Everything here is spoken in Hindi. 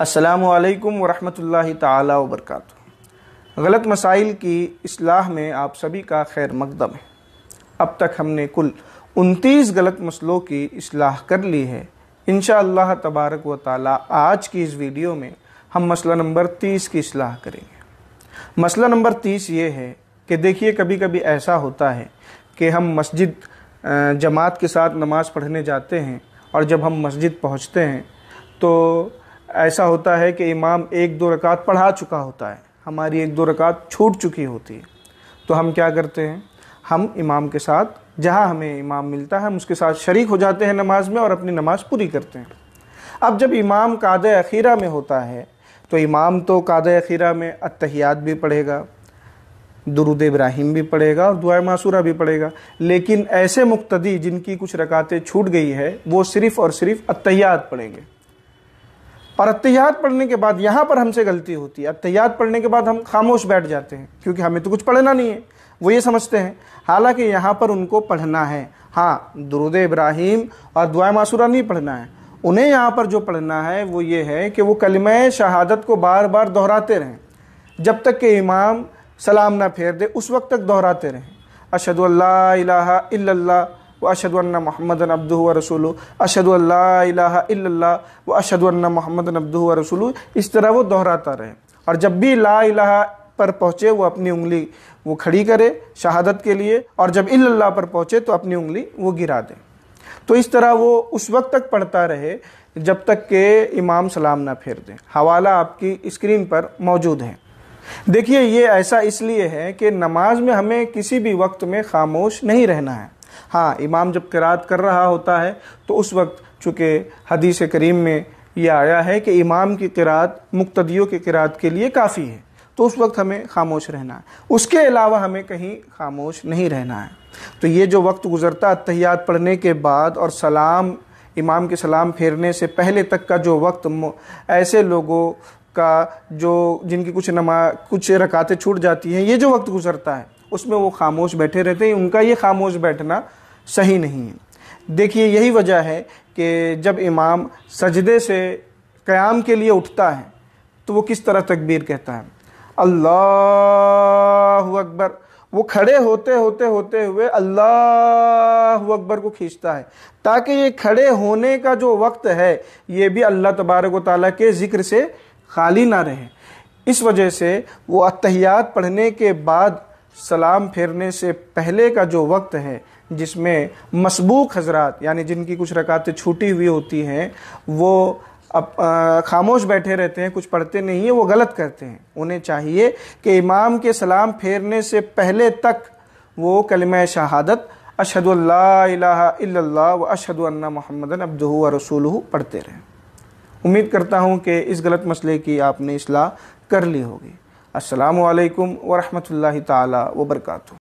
असलकम वरहमल तबरक गलत मसाइल की असलाह में आप सभी का खैर मकदम है अब तक हमने कुल उनतीस गलत मसलों की असलाह कर ली है इन तबारक व ताली आज की इस वीडियो में हम मसला नंबर तीस की असलाह करेंगे मसला नंबर तीस ये है कि देखिए कभी कभी ऐसा होता है कि हम मस्जिद जमात के साथ नमाज़ पढ़ने जाते हैं और जब हम मस्जिद पहुँचते हैं तो ऐसा होता है कि इमाम एक दो रकात पढ़ा चुका होता है हमारी एक दो रकात छूट चुकी होती है तो हम क्या करते हैं हम इमाम के साथ जहाँ हमें इमाम मिलता है हम उसके साथ शरीक हो जाते हैं नमाज में और अपनी नमाज पूरी करते हैं अब जब इमाम काद अखीरा में होता है तो इमाम तो काद अखीरा में अतहियात भी पढ़ेगा दरुद इब्राहिम भी पढ़ेगा और दुआ मासूरा भी पढ़ेगा लेकिन ऐसे मुक्तदी जिनकी कुछ रकातें छूट गई है वो सिर्फ़ और सिर्फ अतहियात पढ़ेंगे और अत्यात पढ़ने के बाद यहाँ पर हमसे गलती होती है अत्यात पढ़ने के बाद हम खामोश बैठ जाते हैं क्योंकि हमें तो कुछ पढ़ना नहीं है वो ये समझते हैं हालांकि यहाँ पर उनको पढ़ना है हाँ दुरुद इब्राहिम और दुआ मासूरा नहीं पढ़ना है उन्हें यहाँ पर जो पढ़ना है वो ये है कि वो कलम शहादत को बार बार दोहराते रहें जब तक के इमाम सलाम ना फेर दे उस वक्त तक दोहराते रहें अशद व अशदुल्ना मोहम्मद अब्दू व रसूल अशद ला व अशदुल्ना मोहम्मद अब्दू व रसूल इस तरह वो दोहराता रहे और जब भी ला पर पहुँचे वो अपनी उंगली वो खड़ी करे शहादत के लिए और जब इल्ला पर पहुँचे तो अपनी उंगली वो गिरा दे तो इस तरह वो उस वक्त तक पढ़ता रहे जब तक के इमाम सलाम ना फेर दें हवाला आपकी स्क्रीन पर मौजूद है देखिए ये ऐसा इसलिए है कि नमाज में हमें किसी भी वक्त में खामोश नहीं रहना है हाँ इमाम जब किरात कर रहा होता है तो उस वक्त चूँकि हदीस करीम में यह आया है कि इमाम की किरात मुक्तदियों की किरात के लिए काफ़ी है तो उस वक्त हमें खामोश रहना है उसके अलावा हमें कहीं खामोश नहीं रहना है तो ये जो वक्त गुज़रता अतहयात पढ़ने के बाद और सलाम इमाम के सलाम फेरने से पहले तक का जो वक्त ऐसे लोगों का जो जिनकी कुछ नमा कुछ रकातें छूट जाती हैं ये जो वक्त गुज़रता है उसमें वो खामोश बैठे रहते हैं उनका ये खामोश बैठना सही नहीं है देखिए यही वजह है कि जब इमाम सजदे से क़याम के लिए उठता है तो वो किस तरह तकबीर कहता है अल्लाह अकबर वो खड़े होते होते होते हुए अल्लाह अकबर को खींचता है ताकि ये खड़े होने का जो वक्त है ये भी अल्लाह तबारक ताली के ज़िक्र से खाली ना रहे इस वजह से वो अतहयात पढ़ने के बाद सलाम फेरने से पहले का जो वक्त है जिसमें मसबूक हजरात यानी जिनकी कुछ रकातें छूटी हुई होती हैं वो अब खामोश बैठे रहते हैं कुछ पढ़ते नहीं हैं वो गलत करते हैं उन्हें चाहिए कि इमाम के सलाम फेरने से पहले तक वो कलम शहादत अशदुल्ला व अशदुल्ना महमदन अब्दू रसूल पढ़ते रहें उम्मीद करता हूँ कि इस गलत मसले की आपने असलाह कर ली होगी আসসালামু আলাইকুম ওরহমতুল্লাহ তালা ওবরকাতু